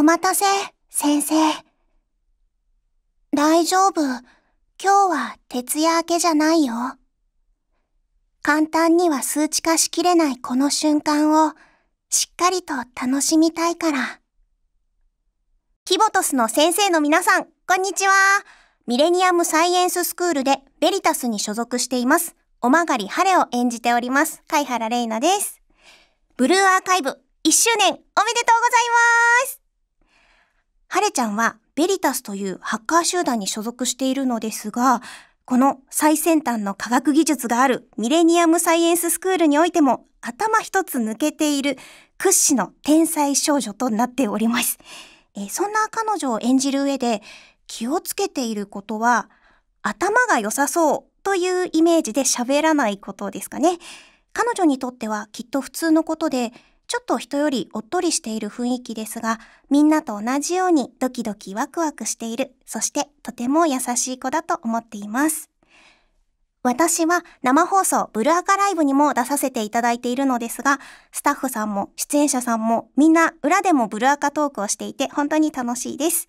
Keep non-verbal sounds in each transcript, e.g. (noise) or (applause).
お待たせ、先生。大丈夫。今日は徹夜明けじゃないよ。簡単には数値化しきれないこの瞬間をしっかりと楽しみたいから。キボトスの先生の皆さん、こんにちは。ミレニアムサイエンススクールでベリタスに所属しています。おまがり晴れを演じております。貝原玲奈です。ブルーアーカイブ1周年おめでとうございますハレちゃんはベリタスというハッカー集団に所属しているのですが、この最先端の科学技術があるミレニアムサイエンススクールにおいても頭一つ抜けている屈指の天才少女となっております。えそんな彼女を演じる上で気をつけていることは頭が良さそうというイメージで喋らないことですかね。彼女にとってはきっと普通のことでちょっと人よりおっとりしている雰囲気ですが、みんなと同じようにドキドキワクワクしている、そしてとても優しい子だと思っています。私は生放送ブルアカライブにも出させていただいているのですが、スタッフさんも出演者さんもみんな裏でもブルアカトークをしていて本当に楽しいです。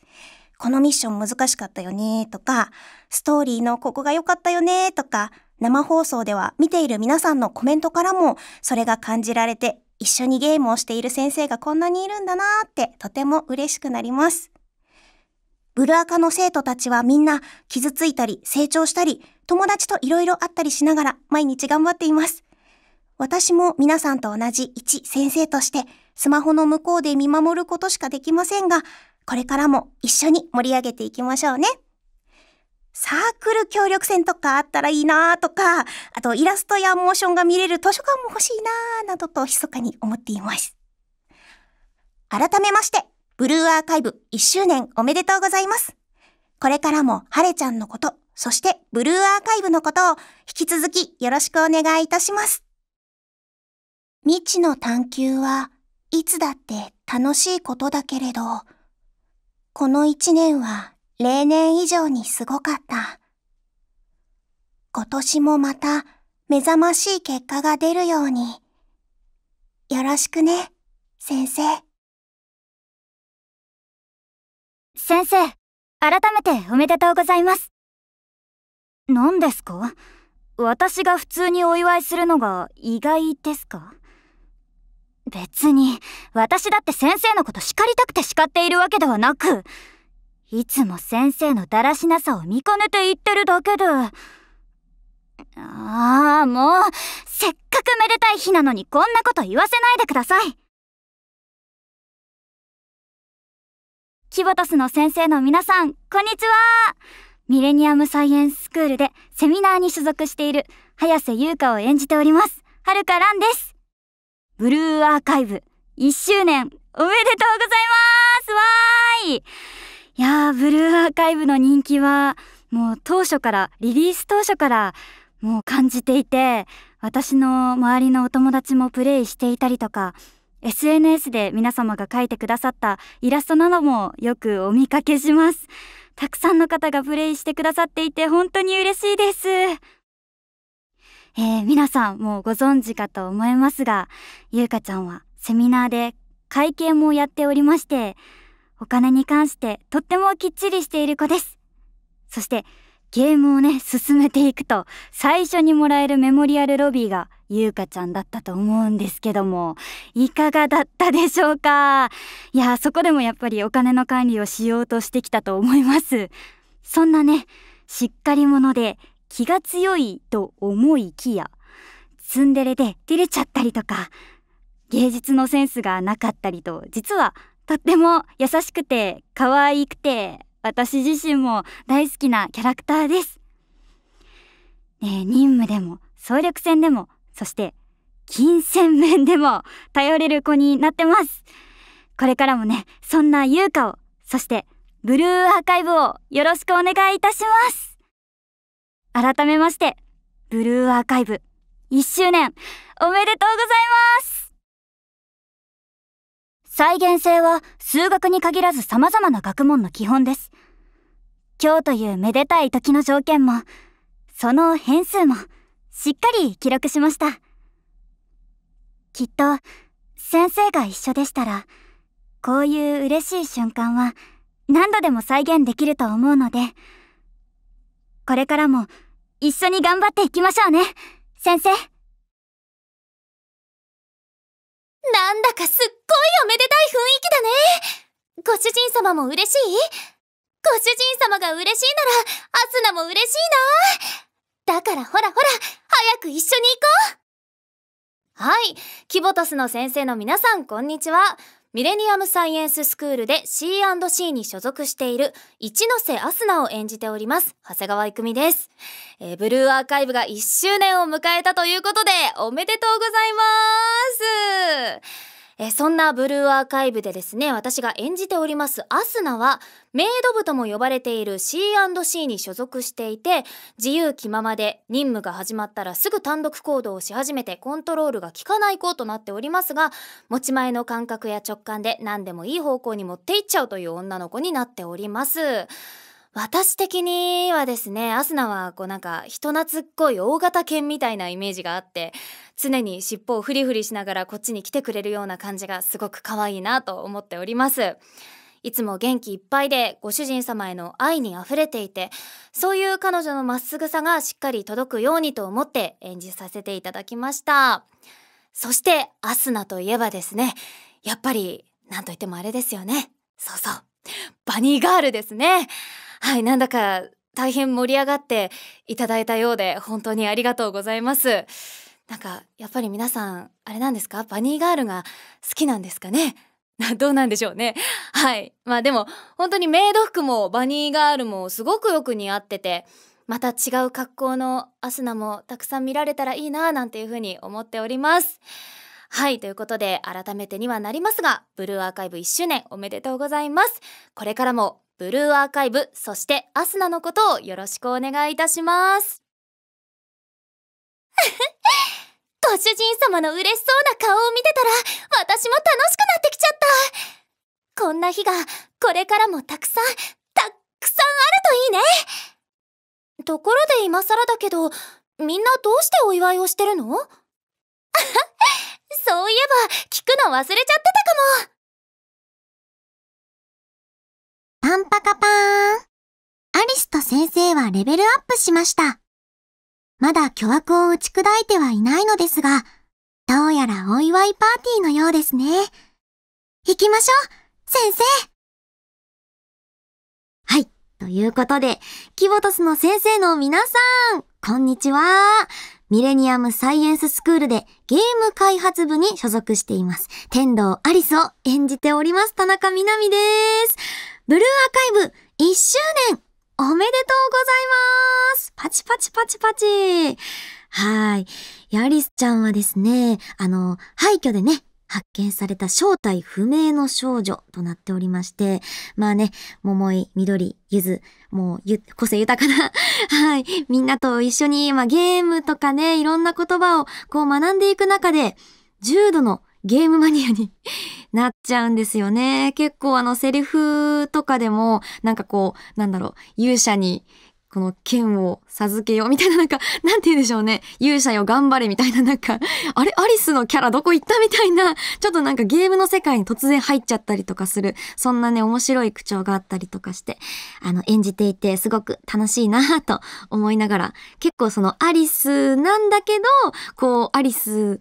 このミッション難しかったよねとか、ストーリーのここが良かったよねとか、生放送では見ている皆さんのコメントからもそれが感じられて一緒にゲームをしている先生がこんなにいるんだなーってとても嬉しくなります。ブルアカの生徒たちはみんな傷ついたり成長したり友達といろいろあったりしながら毎日頑張っています。私も皆さんと同じ一先生としてスマホの向こうで見守ることしかできませんが、これからも一緒に盛り上げていきましょうね。サークル協力船とかあったらいいなとか、あとイラストやモーションが見れる図書館も欲しいななどと密かに思っています。改めまして、ブルーアーカイブ1周年おめでとうございます。これからもハレちゃんのこと、そしてブルーアーカイブのことを引き続きよろしくお願いいたします。未知の探求はいつだって楽しいことだけれど、この一年は例年以上にすごかった。今年もまた目覚ましい結果が出るように。よろしくね、先生。先生、改めておめでとうございます。何ですか私が普通にお祝いするのが意外ですか別に、私だって先生のこと叱りたくて叱っているわけではなく、いつも先生のだらしなさを見かねて言ってるだけで。ああ、もう、せっかくめでたい日なのにこんなこと言わせないでください。キボタスの先生の皆さん、こんにちはミレニアムサイエンススクールでセミナーに所属している早瀬優香を演じております。はるかンです。ブルーアーカイブ1周年おめでとうございますわーいいやー、ブルーアーカイブの人気は、もう当初から、リリース当初から、もう感じていて、私の周りのお友達もプレイしていたりとか、SNS で皆様が描いてくださったイラストなどもよくお見かけします。たくさんの方がプレイしてくださっていて本当に嬉しいです。えー、皆さんもうご存知かと思いますが、ゆうかちゃんはセミナーで会見もやっておりまして、お金に関してとってもきっちりしている子です。そして、ゲームをね、進めていくと、最初にもらえるメモリアルロビーが、ゆうかちゃんだったと思うんですけども、いかがだったでしょうかいや、そこでもやっぱりお金の管理をしようとしてきたと思います。そんなね、しっかり者で、気が強いと思いきや、ツンデレで照れちゃったりとか、芸術のセンスがなかったりと、実はとっても優しくて可愛くて私自身も大好きなキャラクターです。ね、任務でも総力戦でもそして金銭面でも頼れる子になってます。これからもね、そんな優香を、そしてブルーアーカイブをよろしくお願いいたします。改めまして、ブルーアーカイブ1周年おめでとうございます再現性は数学に限らず様々な学問の基本です。今日というめでたい時の条件も、その変数も、しっかり記録しました。きっと、先生が一緒でしたら、こういう嬉しい瞬間は何度でも再現できると思うので、これからも一緒に頑張っていきましょうね、先生。なんだかすっごいおめでたい雰囲気だねご主人様も嬉しいご主人様が嬉しいなら、アスナも嬉しいなだからほらほら、早く一緒に行こうはい、キボタスの先生の皆さん、こんにちは。ミレニアムサイエンススクールで C&C に所属している一ノ瀬アスナを演じております、長谷川育美です、えー、ブルーアーカイブが1周年を迎えたということで、おめでとうございますえそんなブルーアーカイブでですね私が演じておりますアスナはメイド部とも呼ばれている C&C に所属していて自由気ままで任務が始まったらすぐ単独行動をし始めてコントロールが効かない子となっておりますが持ち前の感覚や直感で何でもいい方向に持っていっちゃうという女の子になっております。私的にはですねアスナはこうなんか人懐っこい大型犬みたいなイメージがあって常に尻尾をフリフリしながらこっちに来てくれるような感じがすごく可愛いなと思っております。いつも元気いっぱいでご主人様への愛にあふれていてそういう彼女のまっすぐさがしっかり届くようにと思って演じさせていただきましたそしてアスナといえばですねやっぱりなんといってもあれですよねそうそうバニーガールですねはいなんだか大変盛り上がっていただいたようで本当にありがとうございますなんかやっぱり皆さんあれなんですかバニーガールが好きなんですかね (laughs) どうなんでしょうね。(laughs) はい。まあでも本当にメイド服もバニーガールもすごくよく似合ってて、また違う格好のアスナもたくさん見られたらいいななんていうふうに思っております。はい。ということで改めてにはなりますが、ブルーアーカイブ1周年おめでとうございます。これからもブルーアーカイブ、そしてアスナのことをよろしくお願いいたします。(laughs) ご主人様の嬉しそうな顔を見てたら、私も楽しくなってきちゃった。こんな日が、これからもたくさん、たっくさんあるといいね。ところで今更だけど、みんなどうしてお祝いをしてるの (laughs) そういえば、聞くの忘れちゃってたかも。パンパカパーン。アリスと先生はレベルアップしました。まだ巨悪を打ち砕いてはいないのですが、どうやらお祝いパーティーのようですね。行きましょう、先生はい、ということで、キボトスの先生の皆さん、こんにちは。ミレニアムサイエンススクールでゲーム開発部に所属しています。天童アリスを演じております田中みなみです。ブルーアーカイブ1周年おめでとうございますパチパチパチパチはい。ヤリスちゃんはですね、あの、廃墟でね、発見された正体不明の少女となっておりまして、まあね、桃井、緑、ゆず、もうゆ、個性豊かな (laughs) はい、みんなと一緒に、まあゲームとかね、いろんな言葉をこう学んでいく中で、重度のゲームマニアになっちゃうんですよね。結構あのセリフとかでも、なんかこう、なんだろう、勇者に、この剣を授けようみたいななんか、なんて言うんでしょうね。勇者よ頑張れみたいななんか、あれアリスのキャラどこ行ったみたいな、ちょっとなんかゲームの世界に突然入っちゃったりとかする、そんなね、面白い口調があったりとかして、あの、演じていてすごく楽しいなぁと思いながら、結構そのアリスなんだけど、こう、アリス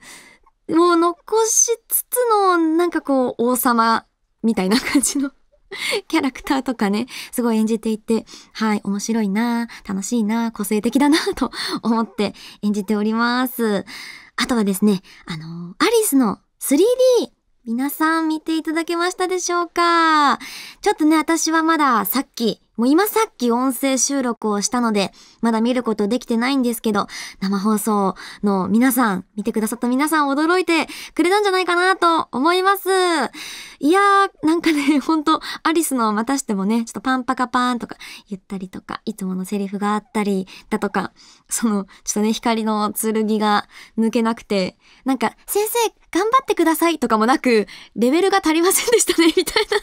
を残しつつの、なんかこう、王様みたいな感じの (laughs) キャラクターとかね、すごい演じていて、はい、面白いな楽しいな個性的だなと (laughs) 思って演じております。あとはですね、あのアリスの 3D 皆さん見ていただけましたでしょうかちょっとね、私はまださっきもう今さっき音声収録をしたので、まだ見ることできてないんですけど、生放送の皆さん、見てくださった皆さん驚いてくれたんじゃないかなと思います。いやー、なんかね、ほんと、アリスのまたしてもね、ちょっとパンパカパーンとか言ったりとか、いつものセリフがあったりだとか、その、ちょっとね、光の剣が抜けなくて、なんか、先生、頑張ってくださいとかもなく、レベルが足りませんでしたね、みたいな。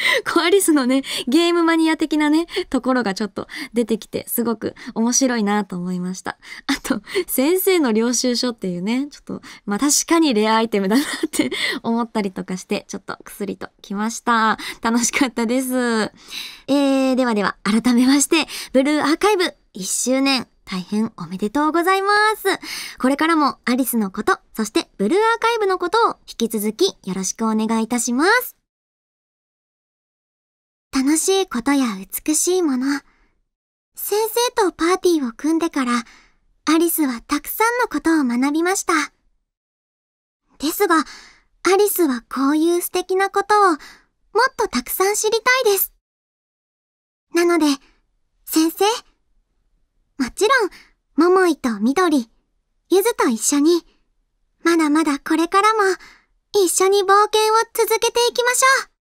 (laughs) コアリスのね、ゲームマニア的なね、ところがちょっと出てきて、すごく面白いなと思いました。あと、先生の領収書っていうね、ちょっと、まあ、確かにレアアイテムだなって (laughs) 思ったりとかして、ちょっと薬ときました。楽しかったです。えー、ではでは、改めまして、ブルーアーカイブ1周年、大変おめでとうございます。これからもアリスのこと、そしてブルーアーカイブのことを引き続きよろしくお願いいたします。楽しいことや美しいもの。先生とパーティーを組んでから、アリスはたくさんのことを学びました。ですが、アリスはこういう素敵なことをもっとたくさん知りたいです。なので、先生、もちろん、ももいとみどり、ゆずと一緒に、まだまだこれからも一緒に冒険を続けていきましょう。